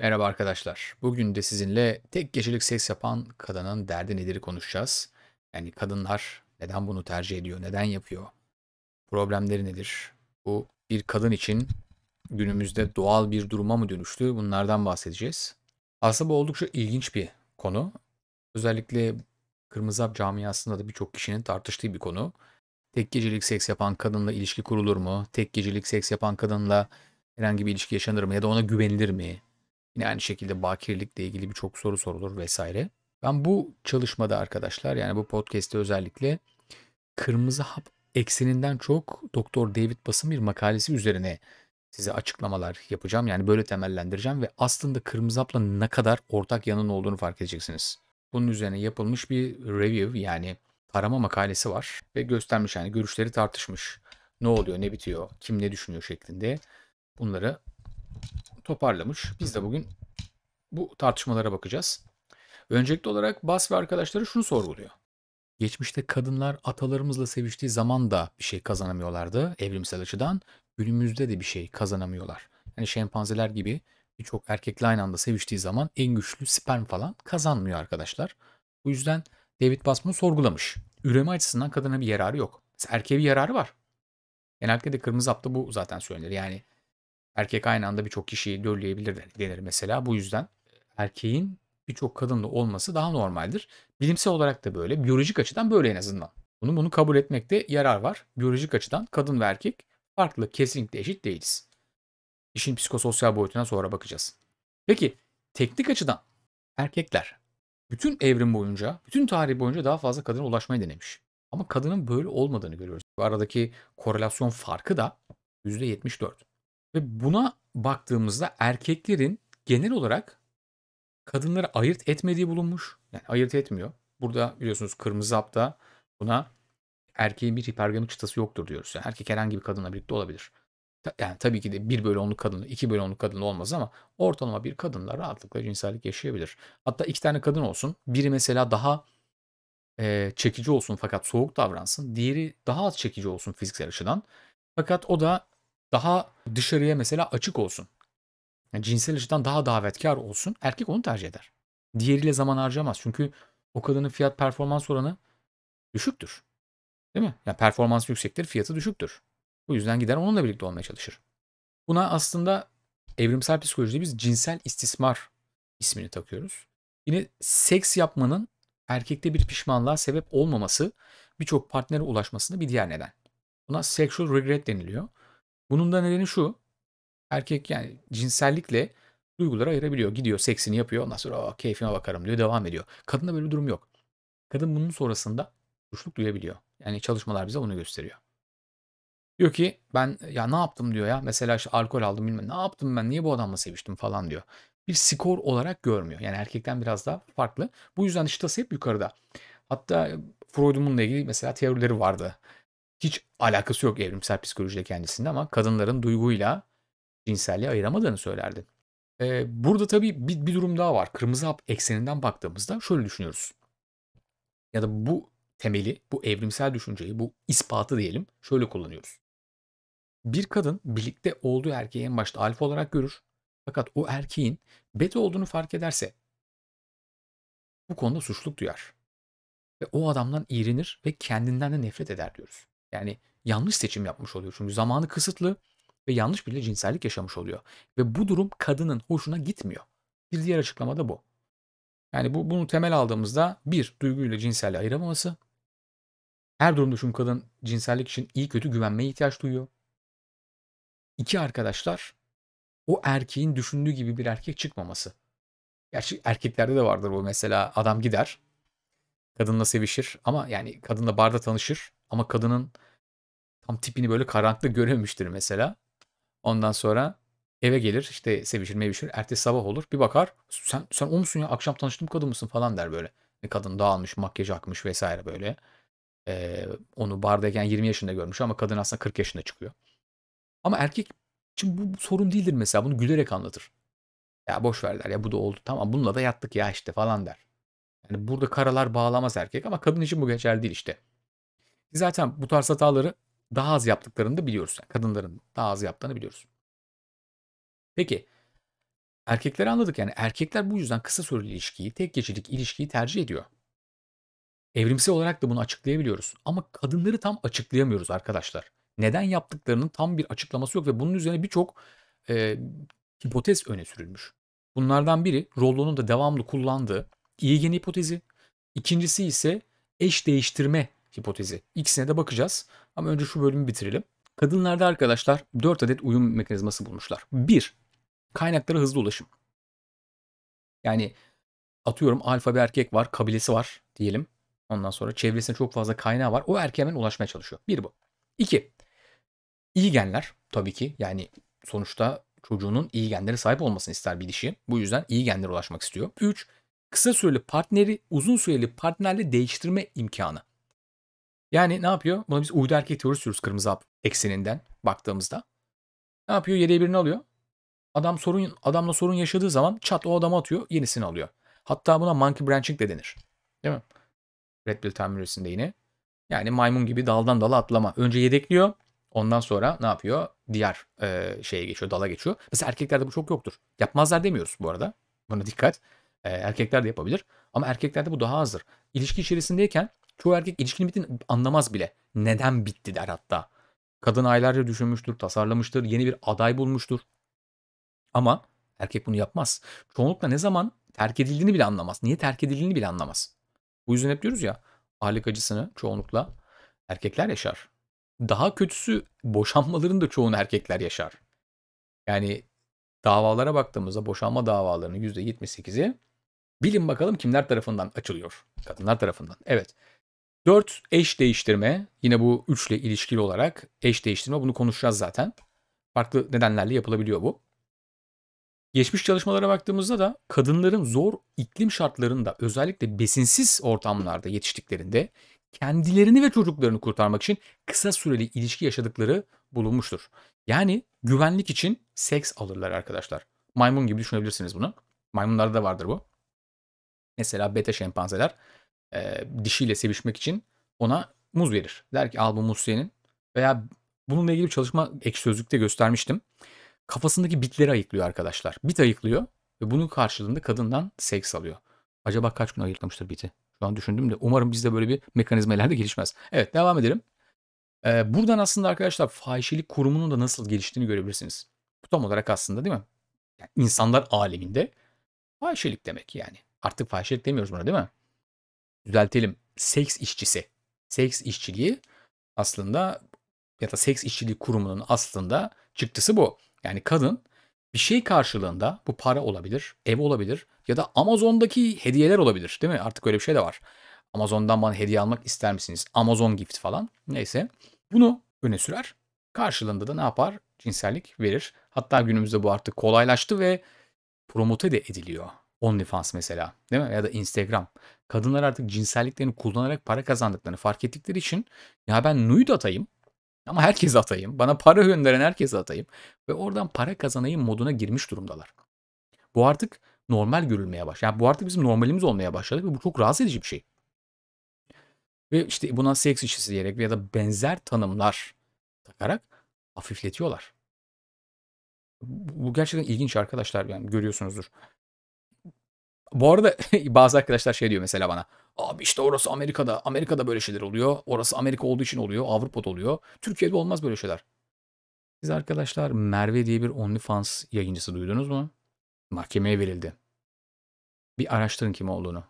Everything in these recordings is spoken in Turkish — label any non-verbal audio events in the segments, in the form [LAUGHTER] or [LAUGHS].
Merhaba arkadaşlar. Bugün de sizinle tek gecelik seks yapan kadının derdi nedir konuşacağız. Yani kadınlar neden bunu tercih ediyor, neden yapıyor, problemleri nedir? Bu bir kadın için günümüzde doğal bir duruma mı dönüştü? Bunlardan bahsedeceğiz. Aslında bu oldukça ilginç bir konu. Özellikle Kırmızı Hap camiasında da birçok kişinin tartıştığı bir konu. Tek gecelik seks yapan kadınla ilişki kurulur mu? Tek gecelik seks yapan kadınla herhangi bir ilişki yaşanır mı? Ya da ona güvenilir mi? Yine aynı şekilde bakirlikle ilgili birçok soru sorulur vesaire. Ben bu çalışmada arkadaşlar yani bu podcast'te özellikle kırmızı hap ekseninden çok Doktor David Bass'ın bir makalesi üzerine size açıklamalar yapacağım. Yani böyle temellendireceğim ve aslında kırmızı hapla ne kadar ortak yanın olduğunu fark edeceksiniz. Bunun üzerine yapılmış bir review yani tarama makalesi var ve göstermiş yani görüşleri tartışmış. Ne oluyor, ne bitiyor, kim ne düşünüyor şeklinde bunları toparlamış. Biz de bugün bu tartışmalara bakacağız. Öncelikli olarak Bas ve arkadaşları şunu sorguluyor. Geçmişte kadınlar atalarımızla seviştiği zaman da bir şey kazanamıyorlardı evrimsel açıdan. Günümüzde de bir şey kazanamıyorlar. Yani şempanzeler gibi birçok erkekle aynı anda seviştiği zaman en güçlü sperm falan kazanmıyor arkadaşlar. Bu yüzden David Bass bunu sorgulamış. Üreme açısından kadına bir yararı yok. Erkeğe bir yararı var. Genellikle de kırmızı hapta bu zaten söylenir. Yani Erkek aynı anda birçok kişiyi dölleyebilir denir mesela. Bu yüzden erkeğin birçok kadınla olması daha normaldir. Bilimsel olarak da böyle. Biyolojik açıdan böyle en azından. Bunu bunu kabul etmekte yarar var. Biyolojik açıdan kadın ve erkek farklı kesinlikle eşit değiliz. İşin psikososyal boyutuna sonra bakacağız. Peki teknik açıdan erkekler bütün evrim boyunca, bütün tarih boyunca daha fazla kadına ulaşmayı denemiş. Ama kadının böyle olmadığını görüyoruz. Bu aradaki korelasyon farkı da %74. Ve buna baktığımızda erkeklerin genel olarak kadınları ayırt etmediği bulunmuş. Yani ayırt etmiyor. Burada biliyorsunuz kırmızı hapta buna erkeğin bir hipergamik çıtası yoktur diyoruz. Yani erkek herhangi bir kadınla birlikte olabilir. Yani tabii ki de bir bölü 10'luk kadın, iki bölü 10'luk kadın olmaz ama ortalama bir kadınla rahatlıkla cinsellik yaşayabilir. Hatta iki tane kadın olsun. Biri mesela daha e, çekici olsun fakat soğuk davransın. Diğeri daha az çekici olsun fiziksel açıdan. Fakat o da daha dışarıya mesela açık olsun. Yani cinsel açıdan daha davetkar olsun. Erkek onu tercih eder. Diğeriyle zaman harcamaz. Çünkü o kadının fiyat performans oranı düşüktür. Değil mi? Yani performans yüksektir, fiyatı düşüktür. Bu yüzden gider onunla birlikte olmaya çalışır. Buna aslında evrimsel psikolojide biz cinsel istismar ismini takıyoruz. Yine seks yapmanın erkekte bir pişmanlığa sebep olmaması birçok partnere ulaşmasında bir diğer neden. Buna sexual regret deniliyor. Bunun da nedeni şu. Erkek yani cinsellikle duyguları ayırabiliyor. Gidiyor seksini yapıyor. Ondan sonra keyfime bakarım diyor. Devam ediyor. Kadında böyle bir durum yok. Kadın bunun sonrasında suçluluk duyabiliyor. Yani çalışmalar bize onu gösteriyor. Diyor ki ben ya ne yaptım diyor ya. Mesela işte alkol aldım bilmem ne yaptım ben niye bu adamla seviştim falan diyor. Bir skor olarak görmüyor. Yani erkekten biraz daha farklı. Bu yüzden çıtası hep yukarıda. Hatta Freud'un bununla ilgili mesela teorileri vardı hiç alakası yok evrimsel psikolojide kendisinde ama kadınların duyguyla cinselliği ayıramadığını söylerdi. Ee, burada tabii bir, bir durum daha var. Kırmızı hap ekseninden baktığımızda şöyle düşünüyoruz. Ya da bu temeli, bu evrimsel düşünceyi, bu ispatı diyelim şöyle kullanıyoruz. Bir kadın birlikte olduğu erkeği en başta alfa olarak görür. Fakat o erkeğin beta olduğunu fark ederse bu konuda suçluk duyar. Ve o adamdan iğrenir ve kendinden de nefret eder diyoruz. Yani yanlış seçim yapmış oluyor çünkü zamanı kısıtlı ve yanlış biriyle cinsellik yaşamış oluyor. Ve bu durum kadının hoşuna gitmiyor. Bir diğer açıklama da bu. Yani bu, bunu temel aldığımızda bir, duyguyla cinselliği ayıramaması. Her durumda çünkü kadın cinsellik için iyi kötü güvenmeye ihtiyaç duyuyor. İki arkadaşlar o erkeğin düşündüğü gibi bir erkek çıkmaması. Gerçi erkeklerde de vardır bu mesela adam gider kadınla sevişir ama yani kadınla barda tanışır ama kadının Tam tipini böyle karanlıkta görememiştir mesela. Ondan sonra eve gelir işte sevişir mevişir. Ertesi sabah olur bir bakar. Sen, sen o musun ya akşam tanıştığım kadın mısın falan der böyle. Kadın dağılmış makyaj akmış vesaire böyle. Ee, onu bardayken 20 yaşında görmüş ama kadın aslında 40 yaşında çıkıyor. Ama erkek için bu sorun değildir mesela bunu gülerek anlatır. Ya boş ver der ya bu da oldu tamam bununla da yattık ya işte falan der. Yani burada karalar bağlamaz erkek ama kadın için bu geçerli değil işte. Zaten bu tarz hataları daha az yaptıklarını da biliyoruz. Yani kadınların daha az yaptığını biliyoruz. Peki erkekleri anladık yani erkekler bu yüzden kısa süreli ilişkiyi, tek gecelik ilişkiyi tercih ediyor. Evrimsel olarak da bunu açıklayabiliyoruz ama kadınları tam açıklayamıyoruz arkadaşlar. Neden yaptıklarının tam bir açıklaması yok ve bunun üzerine birçok e, hipotez öne sürülmüş. Bunlardan biri Rollo'nun da devamlı kullandığı iyigen hipotezi. İkincisi ise eş değiştirme hipotezi. İkisine de bakacağız. Ama önce şu bölümü bitirelim. Kadınlarda arkadaşlar 4 adet uyum mekanizması bulmuşlar. 1. Kaynaklara hızlı ulaşım. Yani atıyorum alfa bir erkek var, kabilesi var diyelim. Ondan sonra çevresinde çok fazla kaynağı var. O erkeğe hemen ulaşmaya çalışıyor. Bir bu. İki. İyi genler tabii ki yani sonuçta çocuğunun iyi genlere sahip olmasını ister bir dişi. Bu yüzden iyi genlere ulaşmak istiyor. Üç. Kısa süreli partneri uzun süreli partnerle değiştirme imkanı. Yani ne yapıyor? Buna biz uydu erkek teorisi diyoruz kırmızı hap ekseninden baktığımızda. Ne yapıyor? Yedeği birini alıyor. Adam sorun adamla sorun yaşadığı zaman çat o adamı atıyor, yenisini alıyor. Hatta buna monkey branching de denir. Değil mi? Red Bull tamircisinde yine. Yani maymun gibi daldan dala atlama. Önce yedekliyor. Ondan sonra ne yapıyor? Diğer e, şeye geçiyor, dala geçiyor. Mesela erkeklerde bu çok yoktur. Yapmazlar demiyoruz bu arada. Buna dikkat. E, erkekler de yapabilir. Ama erkeklerde bu daha azdır. İlişki içerisindeyken çoğu erkek ilişkinin bittiğini anlamaz bile. Neden bitti der hatta. Kadın aylarca düşünmüştür, tasarlamıştır, yeni bir aday bulmuştur. Ama erkek bunu yapmaz. Çoğunlukla ne zaman terk edildiğini bile anlamaz. Niye terk edildiğini bile anlamaz. Bu yüzden hep diyoruz ya ahlak acısını çoğunlukla erkekler yaşar. Daha kötüsü boşanmaların da çoğunu erkekler yaşar. Yani davalara baktığımızda boşanma davalarının %78'i Bilin bakalım kimler tarafından açılıyor? Kadınlar tarafından. Evet. 4 eş değiştirme. Yine bu üçle ilişkili olarak eş değiştirme. Bunu konuşacağız zaten. Farklı nedenlerle yapılabiliyor bu. Geçmiş çalışmalara baktığımızda da kadınların zor iklim şartlarında özellikle besinsiz ortamlarda yetiştiklerinde kendilerini ve çocuklarını kurtarmak için kısa süreli ilişki yaşadıkları bulunmuştur. Yani güvenlik için seks alırlar arkadaşlar. Maymun gibi düşünebilirsiniz bunu. Maymunlarda da vardır bu. Mesela beta şempanzeler e, dişiyle sevişmek için ona muz verir. Der ki al bu muz senin. Veya bununla ilgili bir çalışma ek sözlükte göstermiştim. Kafasındaki bitleri ayıklıyor arkadaşlar. Bit ayıklıyor ve bunun karşılığında kadından seks alıyor. Acaba kaç gün ayıklamıştır biti? Şu an düşündüm de umarım bizde böyle bir mekanizma ileride gelişmez. Evet devam edelim. Ee, buradan aslında arkadaşlar fahişelik kurumunun da nasıl geliştiğini görebilirsiniz. Bu tam olarak aslında değil mi? Yani insanlar aleminde fahişelik demek yani. Artık fahişelik demiyoruz buna değil mi? Düzeltelim. Seks işçisi. Seks işçiliği aslında ya da seks işçiliği kurumunun aslında çıktısı bu. Yani kadın bir şey karşılığında bu para olabilir, ev olabilir ya da Amazon'daki hediyeler olabilir değil mi? Artık öyle bir şey de var. Amazon'dan bana hediye almak ister misiniz? Amazon gift falan. Neyse. Bunu öne sürer. Karşılığında da ne yapar? Cinsellik verir. Hatta günümüzde bu artık kolaylaştı ve promote de ediliyor. OnlyFans mesela değil mi? Ya da Instagram. Kadınlar artık cinselliklerini kullanarak para kazandıklarını fark ettikleri için ya ben nude atayım ama herkes atayım. Bana para gönderen herkes atayım. Ve oradan para kazanayım moduna girmiş durumdalar. Bu artık normal görülmeye başladı. Yani bu artık bizim normalimiz olmaya başladı ve bu çok rahatsız edici bir şey. Ve işte buna seks işçisi diyerek ya da benzer tanımlar takarak hafifletiyorlar. Bu gerçekten ilginç arkadaşlar yani görüyorsunuzdur. Bu arada [LAUGHS] bazı arkadaşlar şey diyor mesela bana. Abi işte orası Amerika'da. Amerika'da böyle şeyler oluyor. Orası Amerika olduğu için oluyor. Avrupa'da oluyor. Türkiye'de olmaz böyle şeyler. Siz arkadaşlar Merve diye bir OnlyFans yayıncısı duydunuz mu? Mahkemeye verildi. Bir araştırın kim olduğunu.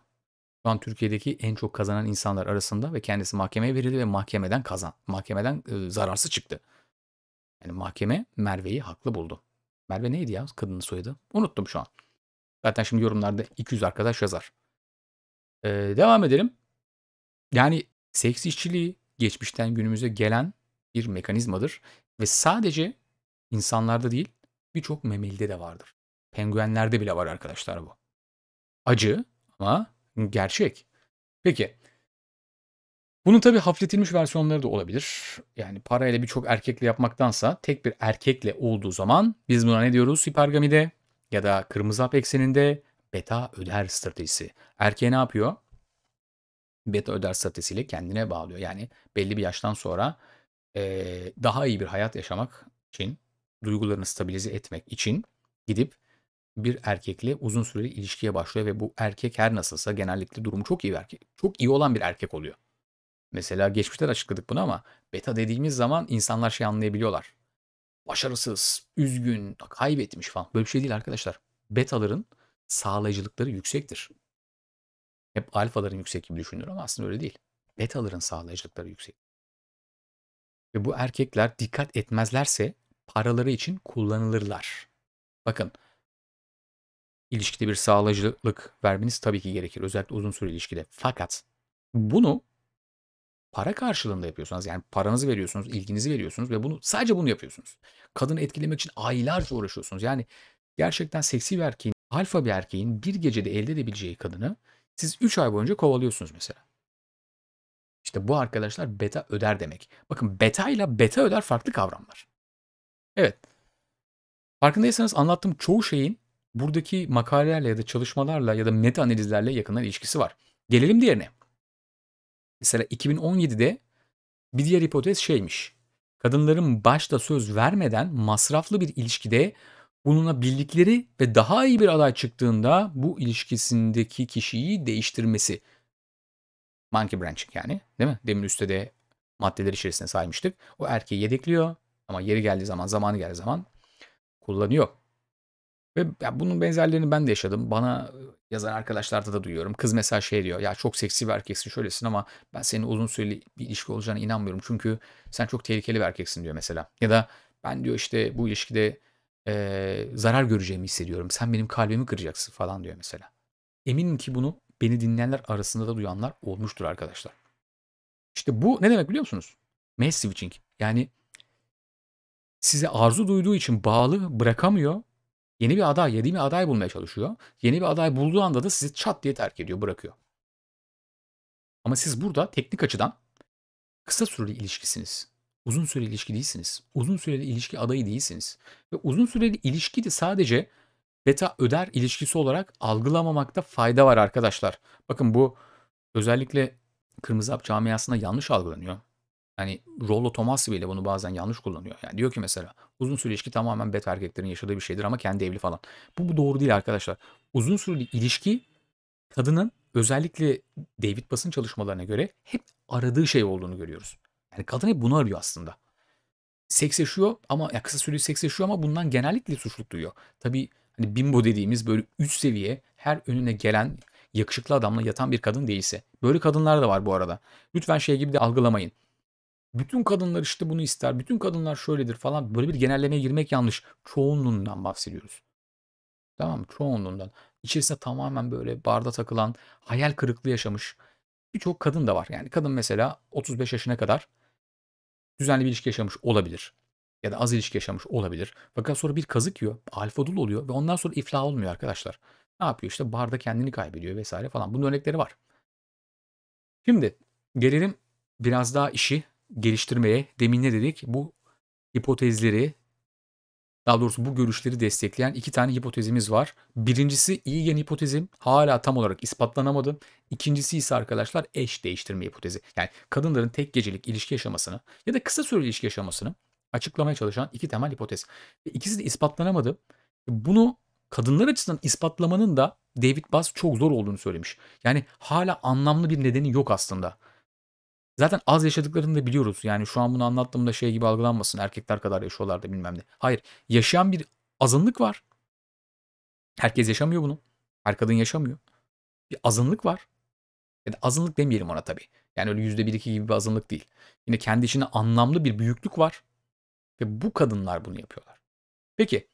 Şu an Türkiye'deki en çok kazanan insanlar arasında ve kendisi mahkemeye verildi ve mahkemeden kazan. Mahkemeden e, zararsız çıktı. Yani mahkeme Merve'yi haklı buldu. Merve neydi ya kadının soyadı? Unuttum şu an. Zaten şimdi yorumlarda 200 arkadaş yazar. Ee, devam edelim. Yani seks işçiliği geçmişten günümüze gelen bir mekanizmadır. Ve sadece insanlarda değil birçok memelide de vardır. Penguenlerde bile var arkadaşlar bu. Acı ama gerçek. Peki bunun tabi hafifletilmiş versiyonları da olabilir. Yani parayla birçok erkekle yapmaktansa tek bir erkekle olduğu zaman biz buna ne diyoruz hipergamide? ya da kırmızı hap ekseninde beta öder stratejisi. Erkeğe ne yapıyor? Beta öder stratejisiyle kendine bağlıyor. Yani belli bir yaştan sonra e, daha iyi bir hayat yaşamak için, duygularını stabilize etmek için gidip bir erkekle uzun süreli ilişkiye başlıyor ve bu erkek her nasılsa genellikle durumu çok iyi bir erkek. Çok iyi olan bir erkek oluyor. Mesela geçmişte de açıkladık bunu ama beta dediğimiz zaman insanlar şey anlayabiliyorlar başarısız, üzgün, kaybetmiş falan. Böyle bir şey değil arkadaşlar. Betaların sağlayıcılıkları yüksektir. Hep alfaların yüksek gibi düşünülür ama aslında öyle değil. Betaların sağlayıcılıkları yüksek. Ve bu erkekler dikkat etmezlerse paraları için kullanılırlar. Bakın ilişkide bir sağlayıcılık vermeniz tabii ki gerekir. Özellikle uzun süre ilişkide. Fakat bunu para karşılığında yapıyorsunuz yani paranızı veriyorsunuz, ilginizi veriyorsunuz ve bunu sadece bunu yapıyorsunuz. Kadını etkilemek için aylarca uğraşıyorsunuz. Yani gerçekten seksi bir erkeğin, alfa bir erkeğin bir gecede elde edebileceği kadını siz 3 ay boyunca kovalıyorsunuz mesela. İşte bu arkadaşlar beta öder demek. Bakın beta ile beta öder farklı kavramlar. Evet. Farkındaysanız anlattığım çoğu şeyin buradaki makalelerle ya da çalışmalarla ya da meta analizlerle yakından ilişkisi var. Gelelim diğerine. Mesela 2017'de bir diğer hipotez şeymiş. Kadınların başta söz vermeden masraflı bir ilişkide bununla bulunabildikleri ve daha iyi bir aday çıktığında bu ilişkisindeki kişiyi değiştirmesi. Monkey branching yani değil mi? Demin üstte de maddeler içerisinde saymıştık. O erkeği yedekliyor ama yeri geldiği zaman, zamanı geldiği zaman kullanıyor. Ve ya bunun benzerlerini ben de yaşadım. Bana yazan arkadaşlarda da duyuyorum. Kız mesela şey diyor. Ya çok seksi bir erkeksin şöylesin ama ben senin uzun süreli bir ilişki olacağına inanmıyorum. Çünkü sen çok tehlikeli bir erkeksin diyor mesela. Ya da ben diyor işte bu ilişkide e, zarar göreceğimi hissediyorum. Sen benim kalbimi kıracaksın falan diyor mesela. Eminim ki bunu beni dinleyenler arasında da duyanlar olmuştur arkadaşlar. İşte bu ne demek biliyor musunuz? Mass switching. Yani size arzu duyduğu için bağlı bırakamıyor Yeni bir aday, yeni bir aday bulmaya çalışıyor. Yeni bir aday bulduğu anda da sizi çat diye terk ediyor, bırakıyor. Ama siz burada teknik açıdan kısa süreli ilişkisiniz. Uzun süreli ilişki değilsiniz. Uzun süreli ilişki adayı değilsiniz. Ve uzun süreli ilişki de sadece beta öder ilişkisi olarak algılamamakta fayda var arkadaşlar. Bakın bu özellikle Kırmızı Hap camiasında yanlış algılanıyor. Hani Rollo Tomassi bile bunu bazen yanlış kullanıyor. Yani diyor ki mesela uzun süreli ilişki tamamen bet erkeklerin yaşadığı bir şeydir ama kendi evli falan. Bu, bu doğru değil arkadaşlar. Uzun süreli ilişki kadının özellikle David Bass'ın çalışmalarına göre hep aradığı şey olduğunu görüyoruz. Yani kadın hep bunu arıyor aslında. Seks yaşıyor ama ya kısa süreli seks yaşıyor ama bundan genellikle suçluluk duyuyor. Tabii hani bimbo dediğimiz böyle üst seviye her önüne gelen yakışıklı adamla yatan bir kadın değilse. Böyle kadınlar da var bu arada. Lütfen şey gibi de algılamayın bütün kadınlar işte bunu ister, bütün kadınlar şöyledir falan böyle bir genellemeye girmek yanlış. Çoğunluğundan bahsediyoruz. Tamam mı? Çoğunluğundan. İçerisinde tamamen böyle barda takılan, hayal kırıklığı yaşamış birçok kadın da var. Yani kadın mesela 35 yaşına kadar düzenli bir ilişki yaşamış olabilir. Ya da az ilişki yaşamış olabilir. Fakat sonra bir kazık yiyor, alfa dul oluyor ve ondan sonra iflah olmuyor arkadaşlar. Ne yapıyor? İşte barda kendini kaybediyor vesaire falan. Bunun örnekleri var. Şimdi gelelim biraz daha işi geliştirmeye demin ne dedik? Bu hipotezleri daha doğrusu bu görüşleri destekleyen iki tane hipotezimiz var. Birincisi iyi gen hipotezim hala tam olarak ispatlanamadı. İkincisi ise arkadaşlar eş değiştirme hipotezi. Yani kadınların tek gecelik ilişki yaşamasını ya da kısa süreli ilişki yaşamasını açıklamaya çalışan iki temel hipotez. Ve de ispatlanamadı. Bunu kadınlar açısından ispatlamanın da David Bass çok zor olduğunu söylemiş. Yani hala anlamlı bir nedeni yok aslında. Zaten az yaşadıklarını da biliyoruz. Yani şu an bunu anlattığımda şey gibi algılanmasın. Erkekler kadar yaşıyorlar da bilmem ne. Hayır. Yaşayan bir azınlık var. Herkes yaşamıyor bunu. Her kadın yaşamıyor. Bir azınlık var. Ya da azınlık demeyelim ona tabii. Yani öyle yüzde bir iki gibi bir azınlık değil. Yine kendi içinde anlamlı bir büyüklük var. Ve bu kadınlar bunu yapıyorlar. Peki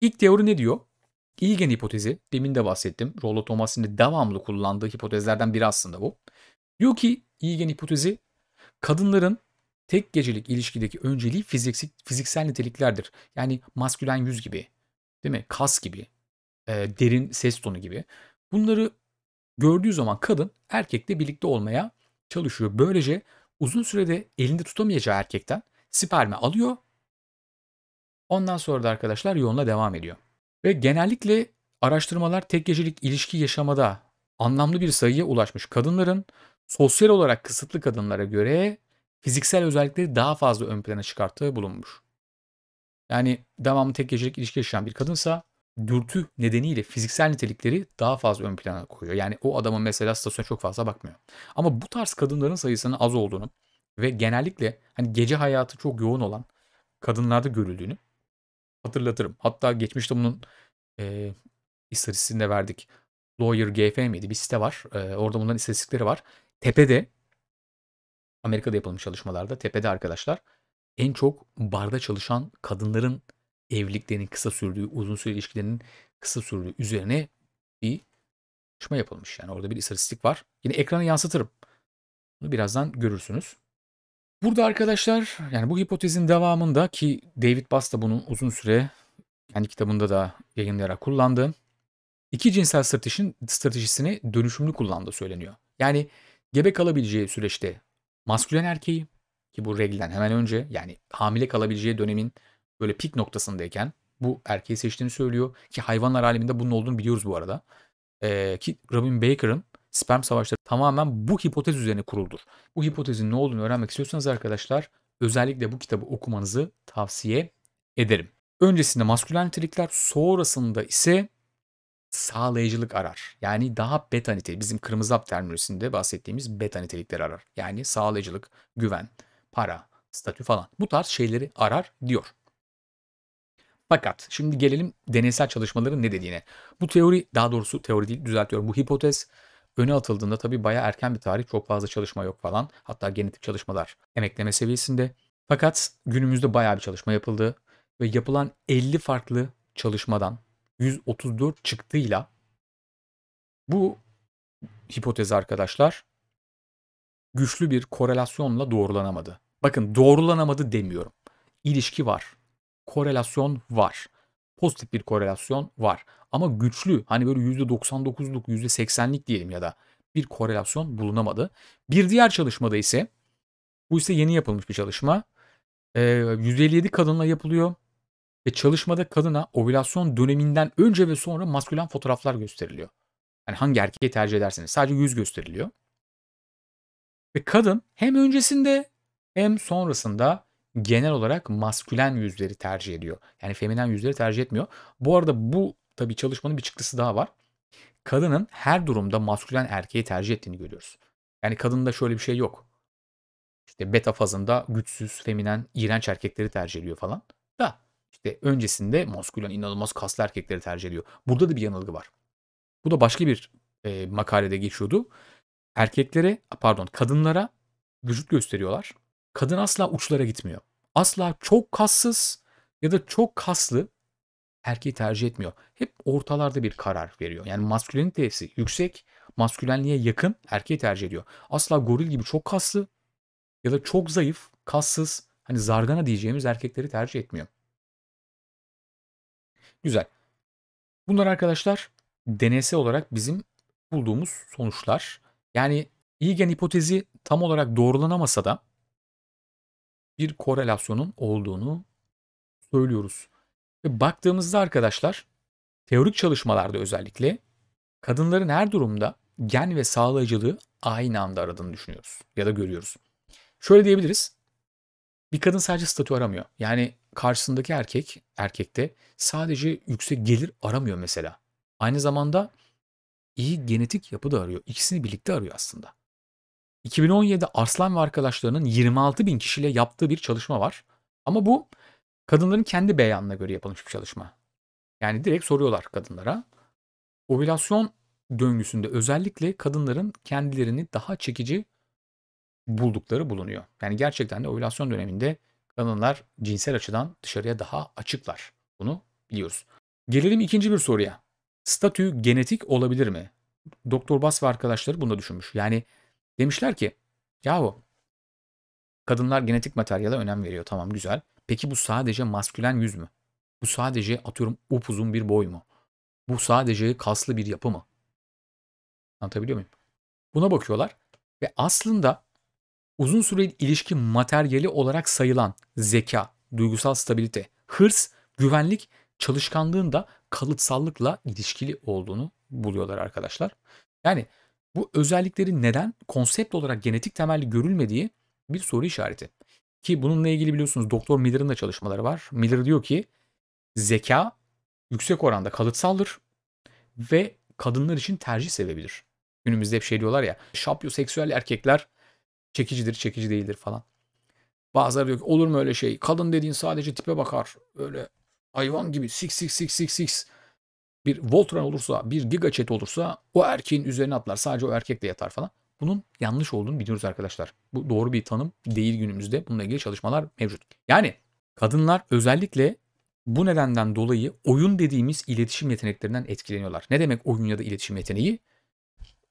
ilk teori ne diyor? İyi hipotezi, demin de bahsettim. Rollo Thomas'ın devamlı kullandığı hipotezlerden biri aslında bu. Diyor ki iyi hipotezi Kadınların tek gecelik ilişkideki önceliği fiziksel, fiziksel niteliklerdir. Yani maskülen yüz gibi, değil mi? Kas gibi, e, derin ses tonu gibi. Bunları gördüğü zaman kadın erkekle birlikte olmaya çalışıyor. Böylece uzun sürede elinde tutamayacağı erkekten sperme alıyor. Ondan sonra da arkadaşlar yoluna devam ediyor. Ve genellikle araştırmalar tek gecelik ilişki yaşamada anlamlı bir sayıya ulaşmış kadınların sosyal olarak kısıtlı kadınlara göre fiziksel özellikleri daha fazla ön plana çıkarttığı bulunmuş. Yani devamlı tek gecelik ilişki yaşayan bir kadınsa dürtü nedeniyle fiziksel nitelikleri daha fazla ön plana koyuyor. Yani o adamın mesela stasyona çok fazla bakmıyor. Ama bu tarz kadınların sayısının az olduğunu ve genellikle hani gece hayatı çok yoğun olan kadınlarda görüldüğünü hatırlatırım. Hatta geçmişte bunun e, istatistiğini de verdik. Lawyer GF miydi? Bir site var. E, orada bunların istatistikleri var. Tepede Amerika'da yapılmış çalışmalarda tepede arkadaşlar en çok barda çalışan kadınların evliliklerinin kısa sürdüğü, uzun süre ilişkilerinin kısa sürdüğü üzerine bir çalışma yapılmış. Yani orada bir istatistik var. Yine ekranı yansıtırım. Bunu birazdan görürsünüz. Burada arkadaşlar yani bu hipotezin devamında ki David Bass da bunu uzun süre kendi kitabında da yayınlayarak kullandı. İki cinsel stratejinin stratejisini dönüşümlü kullandığı söyleniyor. Yani Gebe kalabileceği süreçte maskülen erkeği ki bu reglen hemen önce yani hamile kalabileceği dönemin böyle pik noktasındayken bu erkeği seçtiğini söylüyor. Ki hayvanlar aleminde bunun olduğunu biliyoruz bu arada. Ee, ki Robin Baker'ın sperm savaşları tamamen bu hipotez üzerine kuruldur. Bu hipotezin ne olduğunu öğrenmek istiyorsanız arkadaşlar özellikle bu kitabı okumanızı tavsiye ederim. Öncesinde maskülen nitelikler sonrasında ise sağlayıcılık arar. Yani daha beta niteliği, bizim kırmızı hap terminolojisinde bahsettiğimiz beta nitelikleri arar. Yani sağlayıcılık, güven, para, statü falan. Bu tarz şeyleri arar diyor. Fakat şimdi gelelim deneysel çalışmaların ne dediğine. Bu teori, daha doğrusu teori değil düzeltiyorum. Bu hipotez öne atıldığında tabii baya erken bir tarih çok fazla çalışma yok falan. Hatta genetik çalışmalar emekleme seviyesinde. Fakat günümüzde baya bir çalışma yapıldı ve yapılan 50 farklı çalışmadan 134 çıktığıyla bu hipotez arkadaşlar güçlü bir korelasyonla doğrulanamadı. Bakın doğrulanamadı demiyorum. İlişki var. Korelasyon var. Pozitif bir korelasyon var. Ama güçlü hani böyle %99'luk %80'lik diyelim ya da bir korelasyon bulunamadı. Bir diğer çalışmada ise bu ise yeni yapılmış bir çalışma. 157 ee, kadınla yapılıyor ve çalışmada kadına ovülasyon döneminden önce ve sonra maskülen fotoğraflar gösteriliyor. Yani hangi erkeği tercih ederseniz sadece yüz gösteriliyor. Ve kadın hem öncesinde hem sonrasında genel olarak maskülen yüzleri tercih ediyor. Yani feminen yüzleri tercih etmiyor. Bu arada bu tabii çalışmanın bir çıktısı daha var. Kadının her durumda maskülen erkeği tercih ettiğini görüyoruz. Yani kadında şöyle bir şey yok. İşte beta fazında güçsüz, feminen, iğrenç erkekleri tercih ediyor falan işte öncesinde maskülen inanılmaz kaslı erkekleri tercih ediyor. Burada da bir yanılgı var. Bu da başka bir e, makalede geçiyordu. Erkeklere pardon kadınlara vücut gösteriyorlar. Kadın asla uçlara gitmiyor. Asla çok kassız ya da çok kaslı erkeği tercih etmiyor. Hep ortalarda bir karar veriyor. Yani maskülenitesi yüksek, maskülenliğe yakın erkeği tercih ediyor. Asla goril gibi çok kaslı ya da çok zayıf, kassız, hani zargana diyeceğimiz erkekleri tercih etmiyor. Güzel. Bunlar arkadaşlar deneysel olarak bizim bulduğumuz sonuçlar. Yani İyigen hipotezi tam olarak doğrulanamasa da bir korelasyonun olduğunu söylüyoruz. Ve baktığımızda arkadaşlar teorik çalışmalarda özellikle kadınların her durumda gen ve sağlayıcılığı aynı anda aradığını düşünüyoruz ya da görüyoruz. Şöyle diyebiliriz. Bir kadın sadece statü aramıyor. Yani karşısındaki erkek, erkekte sadece yüksek gelir aramıyor mesela. Aynı zamanda iyi genetik yapı da arıyor. İkisini birlikte arıyor aslında. 2017'de Arslan ve arkadaşlarının 26 bin kişiyle yaptığı bir çalışma var. Ama bu kadınların kendi beyanına göre yapılmış bir çalışma. Yani direkt soruyorlar kadınlara. Ovülasyon döngüsünde özellikle kadınların kendilerini daha çekici buldukları bulunuyor. Yani gerçekten de ovülasyon döneminde kadınlar cinsel açıdan dışarıya daha açıklar. Bunu biliyoruz. Gelelim ikinci bir soruya. Statü genetik olabilir mi? Doktor Bas ve arkadaşları bunu düşünmüş. Yani demişler ki yahu kadınlar genetik materyale önem veriyor tamam güzel. Peki bu sadece maskülen yüz mü? Bu sadece atıyorum upuzun bir boy mu? Bu sadece kaslı bir yapı mı? Anlatabiliyor muyum? Buna bakıyorlar ve aslında uzun süreli ilişki materyali olarak sayılan zeka, duygusal stabilite, hırs, güvenlik, çalışkanlığın da kalıtsallıkla ilişkili olduğunu buluyorlar arkadaşlar. Yani bu özelliklerin neden konsept olarak genetik temelli görülmediği bir soru işareti. Ki bununla ilgili biliyorsunuz Doktor Miller'ın da çalışmaları var. Miller diyor ki zeka yüksek oranda kalıtsaldır ve kadınlar için tercih sebebidir. Günümüzde hep şey diyorlar ya şapyoseksüel erkekler çekicidir, çekici değildir falan. Bazıları diyor ki olur mu öyle şey? Kadın dediğin sadece tipe bakar. Öyle hayvan gibi Six six six six six Bir Voltron olursa, bir Giga Chat olursa o erkeğin üzerine atlar. Sadece o erkekle yatar falan. Bunun yanlış olduğunu biliyoruz arkadaşlar. Bu doğru bir tanım değil günümüzde. Bununla ilgili çalışmalar mevcut. Yani kadınlar özellikle bu nedenden dolayı oyun dediğimiz iletişim yeteneklerinden etkileniyorlar. Ne demek oyun ya da iletişim yeteneği?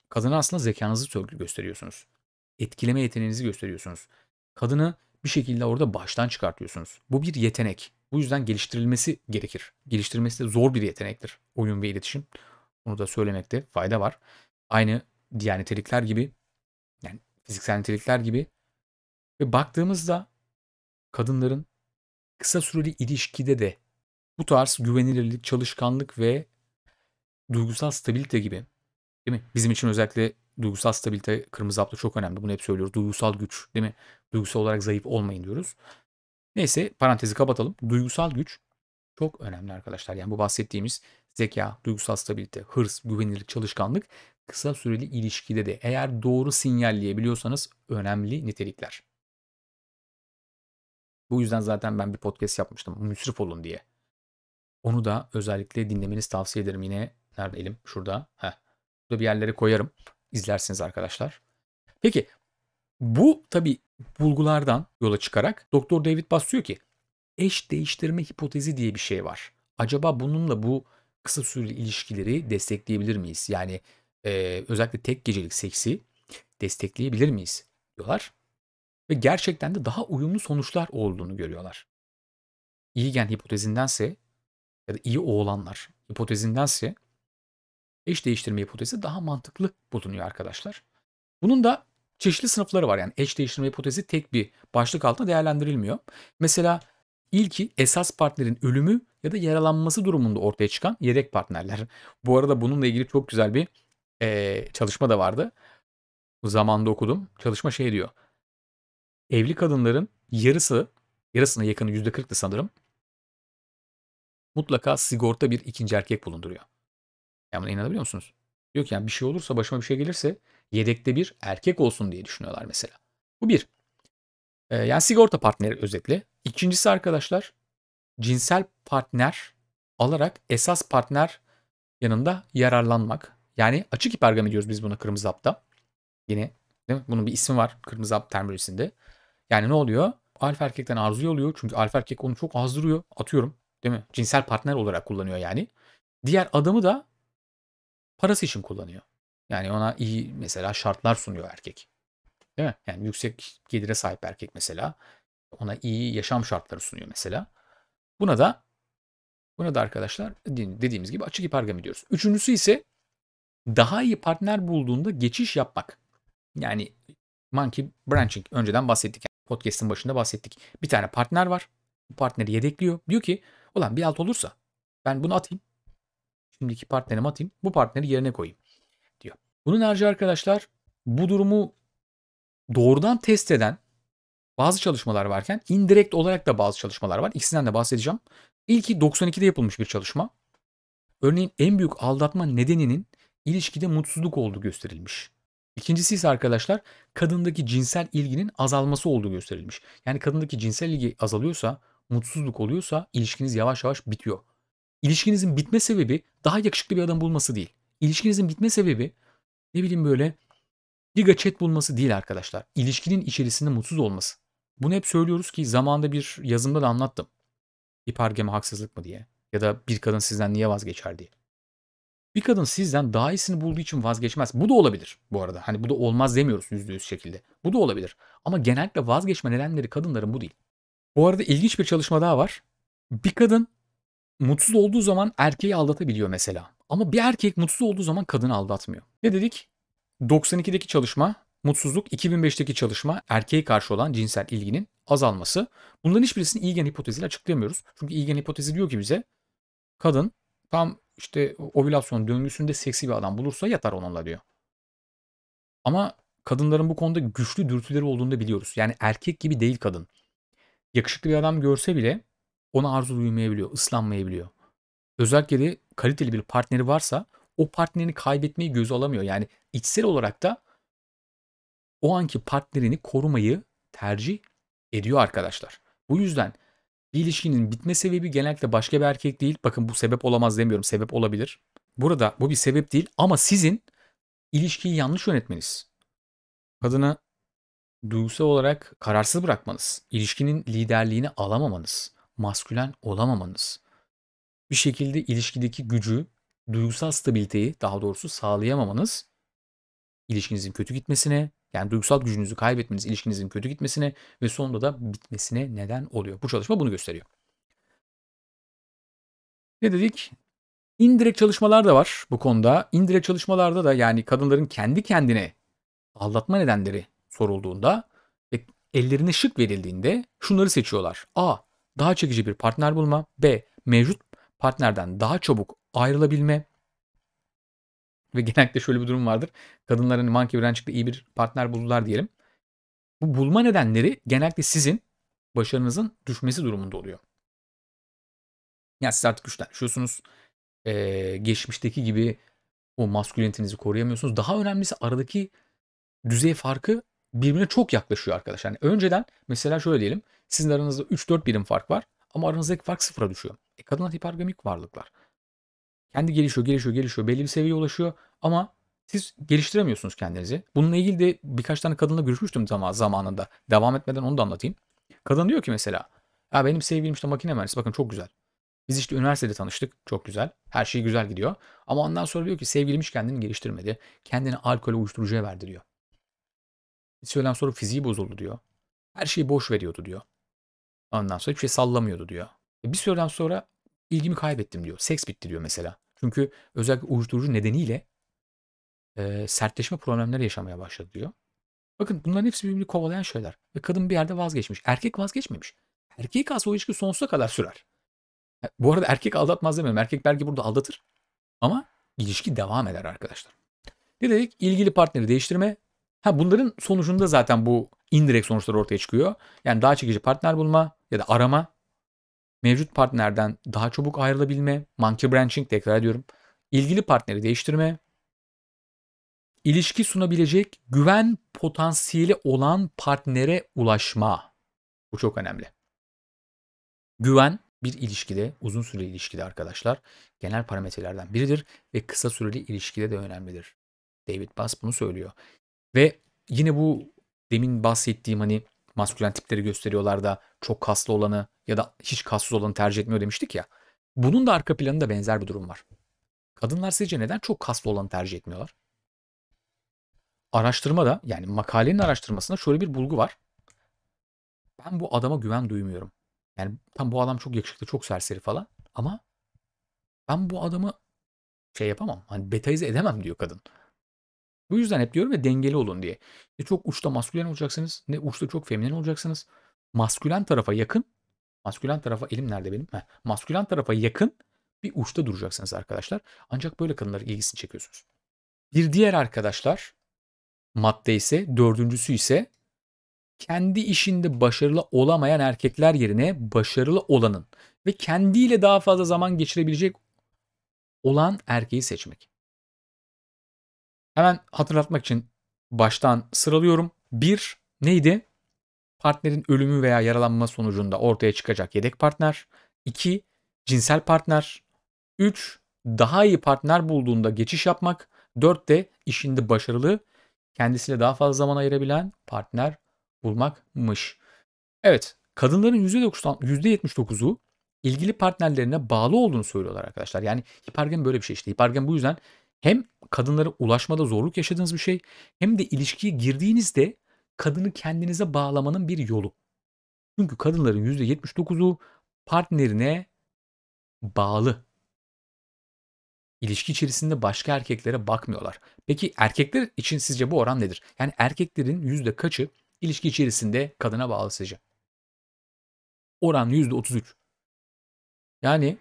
Kadına aslında zekanızı gösteriyorsunuz etkileme yeteneğinizi gösteriyorsunuz. Kadını bir şekilde orada baştan çıkartıyorsunuz. Bu bir yetenek. Bu yüzden geliştirilmesi gerekir. Geliştirilmesi de zor bir yetenektir. Oyun ve iletişim. Onu da söylemekte fayda var. Aynı diğer nitelikler gibi yani fiziksel nitelikler gibi ve baktığımızda kadınların kısa süreli ilişkide de bu tarz güvenilirlik, çalışkanlık ve duygusal stabilite gibi değil mi? Bizim için özellikle duygusal stabilite kırmızı hapta çok önemli. Bunu hep söylüyoruz. Duygusal güç değil mi? Duygusal olarak zayıf olmayın diyoruz. Neyse parantezi kapatalım. Duygusal güç çok önemli arkadaşlar. Yani bu bahsettiğimiz zeka, duygusal stabilite, hırs, güvenilirlik, çalışkanlık kısa süreli ilişkide de eğer doğru sinyalleyebiliyorsanız önemli nitelikler. Bu yüzden zaten ben bir podcast yapmıştım. Müsrif olun diye. Onu da özellikle dinlemenizi tavsiye ederim. Yine nerede elim? Şurada. Heh. Burada bir yerlere koyarım izlersiniz arkadaşlar. Peki bu tabi bulgulardan yola çıkarak Doktor David Bass diyor ki eş değiştirme hipotezi diye bir şey var. Acaba bununla bu kısa süreli ilişkileri destekleyebilir miyiz? Yani e, özellikle tek gecelik seksi destekleyebilir miyiz diyorlar. Ve gerçekten de daha uyumlu sonuçlar olduğunu görüyorlar. İyi gen hipotezindense ya da iyi oğlanlar hipotezindense eş değiştirme hipotezi daha mantıklı bulunuyor arkadaşlar. Bunun da çeşitli sınıfları var. Yani eş değiştirme hipotezi tek bir başlık altında değerlendirilmiyor. Mesela ilki esas partnerin ölümü ya da yaralanması durumunda ortaya çıkan yedek partnerler. Bu arada bununla ilgili çok güzel bir e, çalışma da vardı. Zamanda okudum. Çalışma şey diyor. Evli kadınların yarısı, yarısına yakını %40'tı sanırım. Mutlaka sigorta bir ikinci erkek bulunduruyor. Ya buna inanabiliyor musunuz? Diyor ki yani bir şey olursa başıma bir şey gelirse yedekte bir erkek olsun diye düşünüyorlar mesela. Bu bir. Ee, yani sigorta partneri özetle. İkincisi arkadaşlar cinsel partner alarak esas partner yanında yararlanmak. Yani açık hipergami diyoruz biz buna kırmızı hapta. Yine değil mi? bunun bir ismi var kırmızı hap terminolojisinde. Yani ne oluyor? Alfa erkekten arzuya oluyor. Çünkü alfa erkek onu çok azdırıyor. Atıyorum değil mi? Cinsel partner olarak kullanıyor yani. Diğer adamı da parası için kullanıyor. Yani ona iyi mesela şartlar sunuyor erkek. Değil mi? Yani yüksek gelire sahip erkek mesela ona iyi yaşam şartları sunuyor mesela. Buna da buna da arkadaşlar dediğimiz gibi açık hipergami diyoruz. Üçüncüsü ise daha iyi partner bulduğunda geçiş yapmak. Yani monkey branching önceden bahsettik. Yani podcast'in başında bahsettik. Bir tane partner var. Bu partneri yedekliyor. Diyor ki ulan bir alt olursa ben bunu atayım şimdiki partnerime atayım. Bu partneri yerine koyayım diyor. Bunun harici arkadaşlar bu durumu doğrudan test eden bazı çalışmalar varken indirekt olarak da bazı çalışmalar var. İkisinden de bahsedeceğim. İlki 92'de yapılmış bir çalışma. Örneğin en büyük aldatma nedeninin ilişkide mutsuzluk olduğu gösterilmiş. İkincisi ise arkadaşlar kadındaki cinsel ilginin azalması olduğu gösterilmiş. Yani kadındaki cinsel ilgi azalıyorsa, mutsuzluk oluyorsa ilişkiniz yavaş yavaş bitiyor. İlişkinizin bitme sebebi daha yakışıklı bir adam bulması değil. İlişkinizin bitme sebebi ne bileyim böyle giga chat bulması değil arkadaşlar. İlişkinin içerisinde mutsuz olması. Bunu hep söylüyoruz ki zamanda bir yazımda da anlattım. İpargeme haksızlık mı diye. Ya da bir kadın sizden niye vazgeçer diye. Bir kadın sizden daha iyisini bulduğu için vazgeçmez. Bu da olabilir bu arada. Hani bu da olmaz demiyoruz %100 şekilde. Bu da olabilir. Ama genellikle vazgeçme nedenleri kadınların bu değil. Bu arada ilginç bir çalışma daha var. Bir kadın mutsuz olduğu zaman erkeği aldatabiliyor mesela. Ama bir erkek mutsuz olduğu zaman kadını aldatmıyor. Ne dedik? 92'deki çalışma mutsuzluk, 2005'teki çalışma erkeğe karşı olan cinsel ilginin azalması. Bunların hiçbirisini İlgen hipoteziyle açıklayamıyoruz. Çünkü İlgen hipotezi diyor ki bize kadın tam işte ovülasyon döngüsünde seksi bir adam bulursa yatar onunla diyor. Ama kadınların bu konuda güçlü dürtüleri olduğunu da biliyoruz. Yani erkek gibi değil kadın. Yakışıklı bir adam görse bile ona arzu duymayabiliyor, ıslanmayabiliyor. Özellikle de kaliteli bir partneri varsa o partnerini kaybetmeyi göz alamıyor. Yani içsel olarak da o anki partnerini korumayı tercih ediyor arkadaşlar. Bu yüzden bir ilişkinin bitme sebebi genellikle başka bir erkek değil. Bakın bu sebep olamaz demiyorum. Sebep olabilir. Burada bu bir sebep değil ama sizin ilişkiyi yanlış yönetmeniz. Kadını duygusal olarak kararsız bırakmanız, ilişkinin liderliğini alamamanız, maskülen olamamanız. Bir şekilde ilişkideki gücü, duygusal stabiliteyi daha doğrusu sağlayamamanız ilişkinizin kötü gitmesine, yani duygusal gücünüzü kaybetmeniz ilişkinizin kötü gitmesine ve sonunda da bitmesine neden oluyor. Bu çalışma bunu gösteriyor. Ne dedik? İndirek çalışmalar da var bu konuda. İndirek çalışmalarda da yani kadınların kendi kendine aldatma nedenleri sorulduğunda ve ellerine şık verildiğinde şunları seçiyorlar. A daha çekici bir partner bulma. B. Mevcut partnerden daha çabuk ayrılabilme. Ve genellikle şöyle bir durum vardır. Kadınların hani Monkey Branch'ta iyi bir partner buldular diyelim. Bu bulma nedenleri genellikle sizin başarınızın düşmesi durumunda oluyor. Yani siz artık güçlenmişiyorsunuz. Ee, geçmişteki gibi o maskülinitinizi koruyamıyorsunuz. Daha önemlisi aradaki düzey farkı birbirine çok yaklaşıyor arkadaşlar. Yani önceden mesela şöyle diyelim. Sizin aranızda 3-4 birim fark var ama aranızdaki fark sıfıra düşüyor. E, kadınlar hipergamik varlıklar. Kendi gelişiyor, gelişiyor, gelişiyor. Belli bir seviyeye ulaşıyor ama siz geliştiremiyorsunuz kendinizi. Bununla ilgili de birkaç tane kadınla görüşmüştüm zaman zamanında. Devam etmeden onu da anlatayım. Kadın diyor ki mesela, ya benim sevgilim işte makine mühendisi bakın çok güzel. Biz işte üniversitede tanıştık. Çok güzel. Her şey güzel gidiyor. Ama ondan sonra diyor ki sevgilim hiç kendini geliştirmedi. Kendini alkol uyuşturucuya verdi diyor. Bir süren sonra fiziği bozuldu diyor. Her şeyi boş veriyordu diyor. Ondan sonra hiçbir şey sallamıyordu diyor. E, bir süreden sonra ilgimi kaybettim diyor. Seks bitti diyor mesela. Çünkü özellikle uyuşturucu nedeniyle e, sertleşme problemleri yaşamaya başladı diyor. Bakın bunların hepsi birbirini kovalayan şeyler. Ve kadın bir yerde vazgeçmiş. Erkek vazgeçmemiş. Erkek kalsa o ilişki sonsuza kadar sürer. E, bu arada erkek aldatmaz demiyorum. Erkek belki burada aldatır. Ama ilişki devam eder arkadaşlar. Ne dedik? İlgili partneri değiştirme Ha bunların sonucunda zaten bu indirekt sonuçlar ortaya çıkıyor. Yani daha çekici partner bulma ya da arama, mevcut partnerden daha çabuk ayrılabilme, monkey branching tekrar ediyorum. İlgili partneri değiştirme, ilişki sunabilecek güven potansiyeli olan partnere ulaşma. Bu çok önemli. Güven bir ilişkide, uzun süreli ilişkide arkadaşlar genel parametrelerden biridir ve kısa süreli ilişkide de önemlidir. David Bass bunu söylüyor. Ve yine bu demin bahsettiğim hani maskülen tipleri gösteriyorlar da çok kaslı olanı ya da hiç kassız olanı tercih etmiyor demiştik ya. Bunun da arka planında benzer bir durum var. Kadınlar sizce neden çok kaslı olanı tercih etmiyorlar? Araştırmada yani makalenin araştırmasında şöyle bir bulgu var. Ben bu adama güven duymuyorum. Yani tam bu adam çok yakışıklı, çok serseri falan ama ben bu adamı şey yapamam. Hani betaize edemem diyor kadın. Bu yüzden hep diyorum ya dengeli olun diye. Ne çok uçta maskülen olacaksınız ne uçta çok feminen olacaksınız. Maskülen tarafa yakın. Maskülen tarafa elim nerede benim? Heh, maskülen tarafa yakın bir uçta duracaksınız arkadaşlar. Ancak böyle kadınlar ilgisini çekiyorsunuz. Bir diğer arkadaşlar madde ise dördüncüsü ise kendi işinde başarılı olamayan erkekler yerine başarılı olanın ve kendiyle daha fazla zaman geçirebilecek olan erkeği seçmek. Hemen hatırlatmak için baştan sıralıyorum. Bir neydi? Partnerin ölümü veya yaralanma sonucunda ortaya çıkacak yedek partner. 2 cinsel partner. 3 daha iyi partner bulduğunda geçiş yapmak. 4 de işinde başarılı, kendisiyle daha fazla zaman ayırabilen partner bulmakmış. Evet, kadınların %79'u ilgili partnerlerine bağlı olduğunu söylüyorlar arkadaşlar. Yani hipergami böyle bir şey işte. Hipergami bu yüzden hem kadınlara ulaşmada zorluk yaşadığınız bir şey hem de ilişkiye girdiğinizde kadını kendinize bağlamanın bir yolu. Çünkü kadınların %79'u partnerine bağlı. İlişki içerisinde başka erkeklere bakmıyorlar. Peki erkekler için sizce bu oran nedir? Yani erkeklerin yüzde kaçı ilişki içerisinde kadına bağlı sizce? Oran yüzde 33. Yani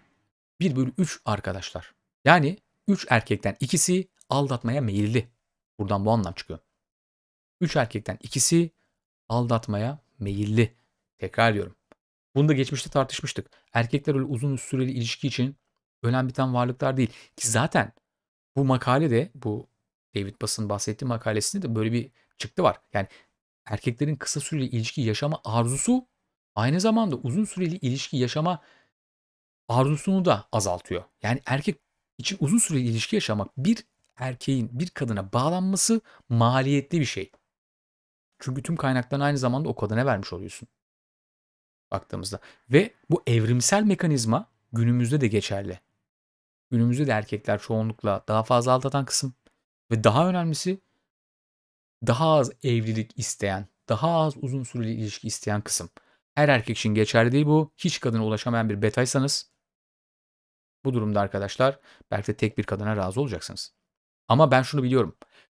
1 bölü 3 arkadaşlar. Yani 3 erkekten ikisi aldatmaya meyilli. Buradan bu anlam çıkıyor. 3 erkekten ikisi aldatmaya meyilli. Tekrar diyorum. Bunu da geçmişte tartışmıştık. Erkekler öyle uzun süreli ilişki için ölen biten varlıklar değil. Ki zaten bu makalede bu David Bass'ın bahsettiği makalesinde de böyle bir çıktı var. Yani erkeklerin kısa süreli ilişki yaşama arzusu aynı zamanda uzun süreli ilişki yaşama arzusunu da azaltıyor. Yani erkek için uzun süre ilişki yaşamak bir erkeğin bir kadına bağlanması maliyetli bir şey. Çünkü tüm kaynaklarını aynı zamanda o kadına vermiş oluyorsun. Baktığımızda. Ve bu evrimsel mekanizma günümüzde de geçerli. Günümüzde de erkekler çoğunlukla daha fazla aldatan kısım ve daha önemlisi daha az evlilik isteyen, daha az uzun süreli ilişki isteyen kısım. Her erkek için geçerli değil bu. Hiç kadına ulaşamayan bir betaysanız bu durumda arkadaşlar belki de tek bir kadına razı olacaksınız. Ama ben şunu biliyorum.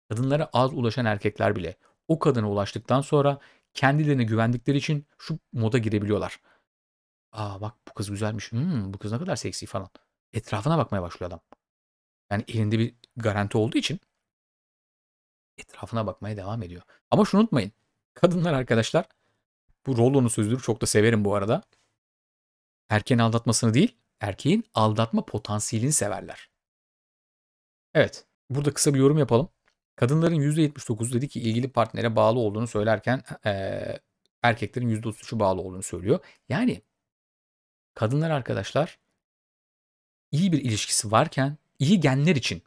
Kadınlara az ulaşan erkekler bile o kadına ulaştıktan sonra kendilerine güvendikleri için şu moda girebiliyorlar. Aa bak bu kız güzelmiş. Hmm, bu kız ne kadar seksi falan. Etrafına bakmaya başlıyor adam. Yani elinde bir garanti olduğu için etrafına bakmaya devam ediyor. Ama şunu unutmayın. Kadınlar arkadaşlar bu Rollo'nun sözleri çok da severim bu arada. Erken aldatmasını değil erkeğin aldatma potansiyelini severler. Evet, burada kısa bir yorum yapalım. Kadınların %79'u dedi ki ilgili partnere bağlı olduğunu söylerken e, erkeklerin %33'ü bağlı olduğunu söylüyor. Yani kadınlar arkadaşlar iyi bir ilişkisi varken iyi genler için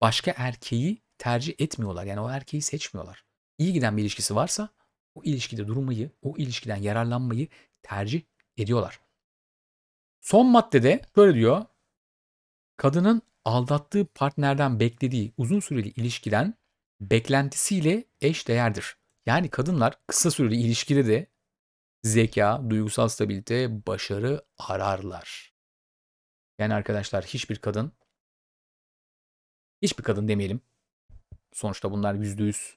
başka erkeği tercih etmiyorlar. Yani o erkeği seçmiyorlar. İyi giden bir ilişkisi varsa o ilişkide durmayı, o ilişkiden yararlanmayı tercih ediyorlar. Son maddede böyle diyor. Kadının aldattığı partnerden beklediği uzun süreli ilişkiden beklentisiyle eş değerdir. Yani kadınlar kısa süreli ilişkide de zeka, duygusal stabilite, başarı ararlar. Yani arkadaşlar hiçbir kadın hiçbir kadın demeyelim. Sonuçta bunlar yüzde yüz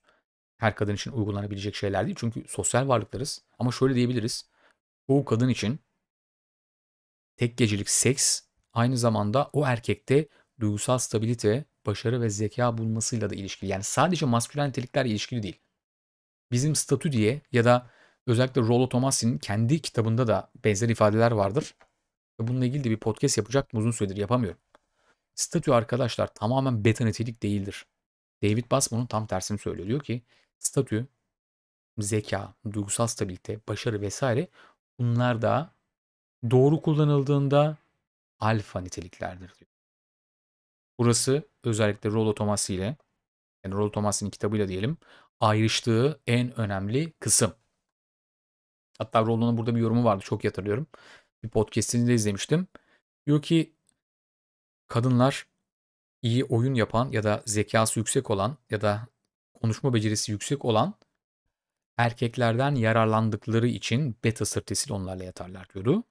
her kadın için uygulanabilecek şeyler değil. Çünkü sosyal varlıklarız. Ama şöyle diyebiliriz. Bu kadın için Tek gecelik seks aynı zamanda o erkekte duygusal stabilite, başarı ve zeka bulmasıyla da ilişkili. Yani sadece maskülen niteliklerle ilişkili değil. Bizim statü diye ya da özellikle Rollo Thomas'in kendi kitabında da benzer ifadeler vardır. Ve bununla ilgili de bir podcast yapacaktım uzun süredir yapamıyorum. Statü arkadaşlar tamamen beta nitelik değildir. David Bass bunun tam tersini söylüyor. Diyor ki statü, zeka, duygusal stabilite, başarı vesaire bunlar da doğru kullanıldığında alfa niteliklerdir diyor. Burası özellikle Rollo Tomasi ile yani Rollo Thomas'ın kitabıyla diyelim ayrıştığı en önemli kısım. Hatta Rollo'nun burada bir yorumu vardı çok hatırlıyorum. Bir podcast'ini de izlemiştim. Diyor ki kadınlar iyi oyun yapan ya da zekası yüksek olan ya da konuşma becerisi yüksek olan erkeklerden yararlandıkları için beta sırtesiyle onlarla yatarlar diyordu.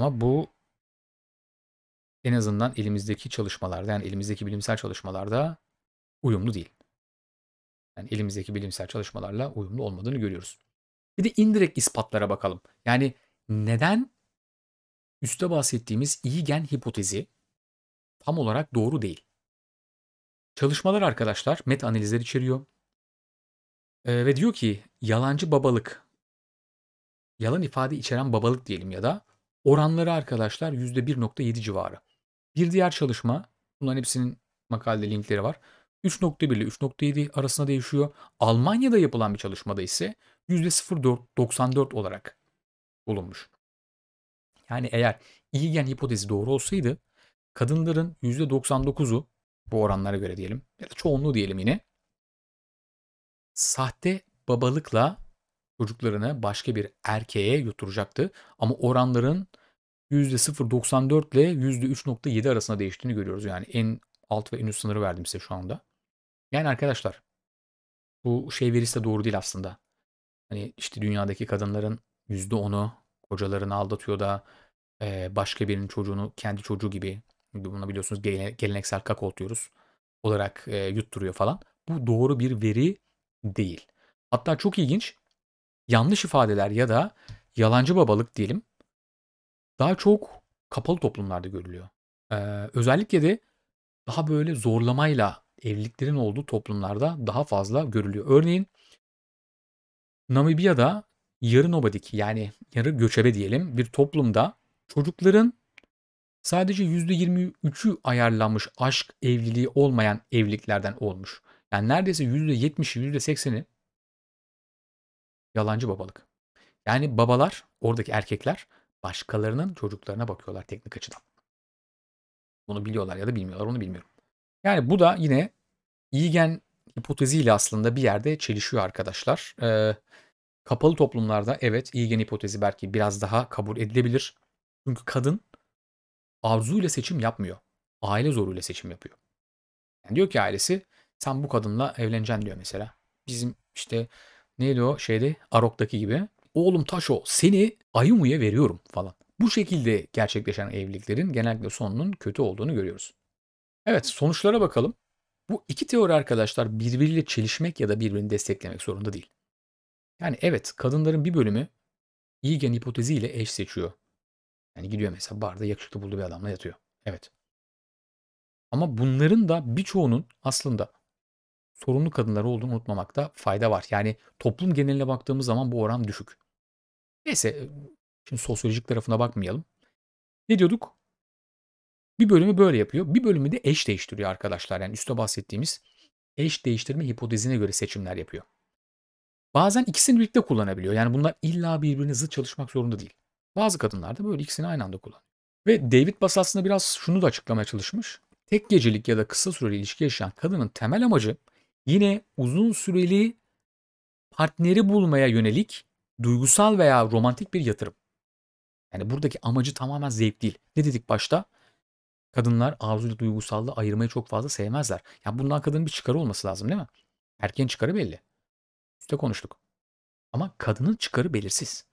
Ama bu en azından elimizdeki çalışmalarda yani elimizdeki bilimsel çalışmalarda uyumlu değil. Yani elimizdeki bilimsel çalışmalarla uyumlu olmadığını görüyoruz. Bir de indirekt ispatlara bakalım. Yani neden üste bahsettiğimiz iyi gen hipotezi tam olarak doğru değil? Çalışmalar arkadaşlar meta analizler içeriyor. Ee, ve diyor ki yalancı babalık, yalan ifade içeren babalık diyelim ya da Oranları arkadaşlar %1.7 civarı. Bir diğer çalışma, bunların hepsinin makalede linkleri var. 3.1 ile 3.7 arasında değişiyor. Almanya'da yapılan bir çalışmada ise %0.94 olarak bulunmuş. Yani eğer iyi gen hipotezi doğru olsaydı kadınların %99'u bu oranlara göre diyelim ya da çoğunluğu diyelim yine sahte babalıkla çocuklarını başka bir erkeğe yuturacaktı. Ama oranların %0.94 ile %3.7 arasında değiştiğini görüyoruz. Yani en alt ve en üst sınırı verdim size şu anda. Yani arkadaşlar bu şey verisi de doğru değil aslında. Hani işte dünyadaki kadınların %10'u kocalarını aldatıyor da başka birinin çocuğunu kendi çocuğu gibi buna biliyorsunuz geleneksel kakol diyoruz olarak yutturuyor falan. Bu doğru bir veri değil. Hatta çok ilginç yanlış ifadeler ya da yalancı babalık diyelim daha çok kapalı toplumlarda görülüyor. Ee, özellikle de daha böyle zorlamayla evliliklerin olduğu toplumlarda daha fazla görülüyor. Örneğin Namibya'da yarı nomadik yani yarı göçebe diyelim bir toplumda çocukların sadece %23'ü ayarlanmış aşk evliliği olmayan evliliklerden olmuş. Yani neredeyse %70'i %80'i Yalancı babalık. Yani babalar, oradaki erkekler başkalarının çocuklarına bakıyorlar teknik açıdan. Bunu biliyorlar ya da bilmiyorlar onu bilmiyorum. Yani bu da yine İyigen hipoteziyle aslında bir yerde çelişiyor arkadaşlar. Ee, kapalı toplumlarda evet İyigen hipotezi belki biraz daha kabul edilebilir. Çünkü kadın arzuyla seçim yapmıyor. Aile zoruyla seçim yapıyor. Yani diyor ki ailesi sen bu kadınla evleneceksin diyor mesela. Bizim işte Neydi o şeyde? Arok'taki gibi. Oğlum Taşo seni Ayumu'ya veriyorum falan. Bu şekilde gerçekleşen evliliklerin genellikle sonunun kötü olduğunu görüyoruz. Evet sonuçlara bakalım. Bu iki teori arkadaşlar birbiriyle çelişmek ya da birbirini desteklemek zorunda değil. Yani evet kadınların bir bölümü iyi gen hipoteziyle eş seçiyor. Yani gidiyor mesela barda yakışıklı bulduğu bir adamla yatıyor. Evet. Ama bunların da birçoğunun aslında sorumlu kadınlar olduğunu unutmamakta fayda var. Yani toplum geneline baktığımız zaman bu oran düşük. Neyse e, şimdi sosyolojik tarafına bakmayalım. Ne diyorduk? Bir bölümü böyle yapıyor. Bir bölümü de eş değiştiriyor arkadaşlar. Yani üstte bahsettiğimiz eş değiştirme hipotezine göre seçimler yapıyor. Bazen ikisini birlikte kullanabiliyor. Yani bunlar illa birbirine zıt çalışmak zorunda değil. Bazı kadınlar da böyle ikisini aynı anda kullanıyor. Ve David Bass aslında biraz şunu da açıklamaya çalışmış. Tek gecelik ya da kısa süreli ilişki yaşayan kadının temel amacı yine uzun süreli partneri bulmaya yönelik duygusal veya romantik bir yatırım. Yani buradaki amacı tamamen zevk değil. Ne dedik başta? Kadınlar arzuyla duygusallığı ayırmayı çok fazla sevmezler. Yani bundan kadının bir çıkarı olması lazım değil mi? Erkeğin çıkarı belli. Üste konuştuk. Ama kadının çıkarı belirsiz.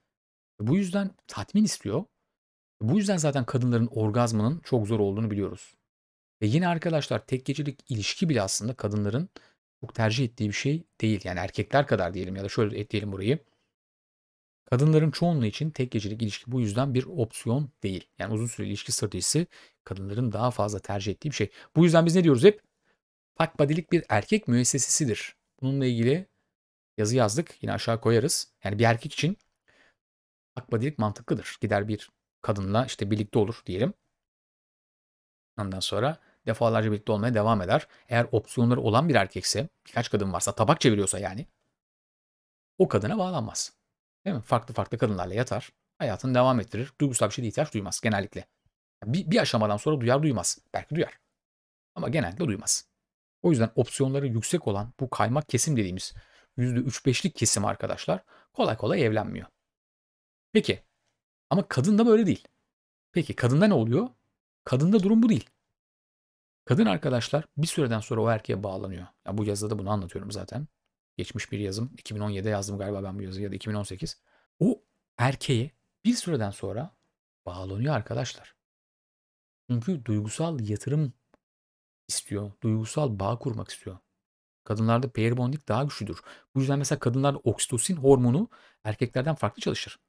Bu yüzden tatmin istiyor. Bu yüzden zaten kadınların orgazmının çok zor olduğunu biliyoruz. Ve yine arkadaşlar tek gecelik ilişki bile aslında kadınların çok tercih ettiği bir şey değil. Yani erkekler kadar diyelim ya da şöyle ekleyelim burayı. Kadınların çoğunluğu için tek gecelik ilişki bu yüzden bir opsiyon değil. Yani uzun süreli ilişki stratejisi kadınların daha fazla tercih ettiği bir şey. Bu yüzden biz ne diyoruz hep? Fakbadilik bir erkek müessesesidir. Bununla ilgili yazı yazdık. Yine aşağı koyarız. Yani bir erkek için fakbadilik mantıklıdır. Gider bir kadınla işte birlikte olur diyelim. Ondan sonra defalarca birlikte olmaya devam eder. Eğer opsiyonları olan bir erkekse, birkaç kadın varsa, tabak çeviriyorsa yani, o kadına bağlanmaz. Değil mi? Farklı farklı kadınlarla yatar, hayatını devam ettirir, duygusal bir şeye ihtiyaç duymaz genellikle. Bir, bir aşamadan sonra duyar duymaz. Belki duyar. Ama genellikle duymaz. O yüzden opsiyonları yüksek olan bu kaymak kesim dediğimiz %3-5'lik kesim arkadaşlar kolay kolay evlenmiyor. Peki ama kadın da böyle değil. Peki kadında ne oluyor? Kadında durum bu değil. Kadın arkadaşlar bir süreden sonra o erkeğe bağlanıyor. Ya bu yazıda bunu anlatıyorum zaten. Geçmiş bir yazım. 2017'de yazdım galiba ben bu yazıyı ya da 2018. O erkeğe bir süreden sonra bağlanıyor arkadaşlar. Çünkü duygusal yatırım istiyor. Duygusal bağ kurmak istiyor. Kadınlarda pair bonding daha güçlüdür. Bu yüzden mesela kadınlar oksitosin hormonu erkeklerden farklı çalışır.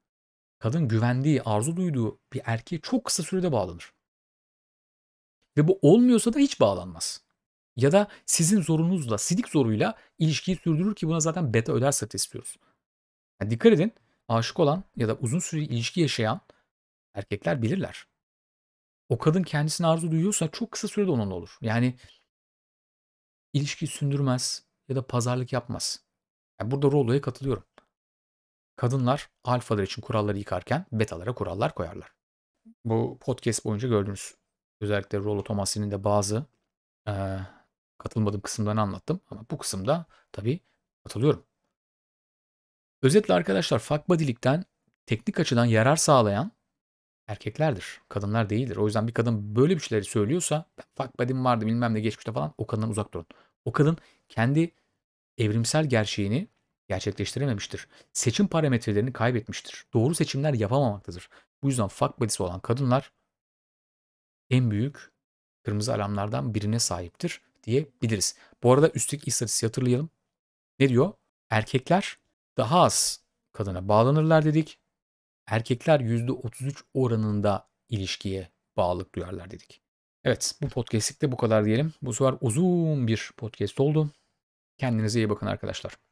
Kadın güvendiği, arzu duyduğu bir erkeğe çok kısa sürede bağlanır. Ve bu olmuyorsa da hiç bağlanmaz. Ya da sizin zorunuzla, sidik zoruyla ilişkiyi sürdürür ki buna zaten beta öder stratejisi diyoruz. Yani dikkat edin aşık olan ya da uzun süre ilişki yaşayan erkekler bilirler. O kadın kendisini arzu duyuyorsa çok kısa sürede onunla olur. Yani ilişkiyi sündürmez ya da pazarlık yapmaz. Yani burada Rollo'ya katılıyorum. Kadınlar alfalar için kuralları yıkarken betalara kurallar koyarlar. Bu podcast boyunca gördüğünüz Özellikle Rollo Tomasi'nin de bazı e, katılmadığım kısımlarını anlattım. Ama bu kısımda tabii katılıyorum. Özetle arkadaşlar fakbadilikten teknik açıdan yarar sağlayan erkeklerdir. Kadınlar değildir. O yüzden bir kadın böyle bir şeyleri söylüyorsa fakbadim vardı bilmem ne geçmişte falan o kadından uzak durun. O kadın kendi evrimsel gerçeğini gerçekleştirememiştir. Seçim parametrelerini kaybetmiştir. Doğru seçimler yapamamaktadır. Bu yüzden fuck buddy'si olan kadınlar en büyük kırmızı alarmlardan birine sahiptir diyebiliriz. Bu arada üstteki istatistiği hatırlayalım. Ne diyor? Erkekler daha az kadına bağlanırlar dedik. Erkekler %33 oranında ilişkiye bağlılık duyarlar dedik. Evet bu podcastlik de bu kadar diyelim. Bu sefer uzun bir podcast oldu. Kendinize iyi bakın arkadaşlar.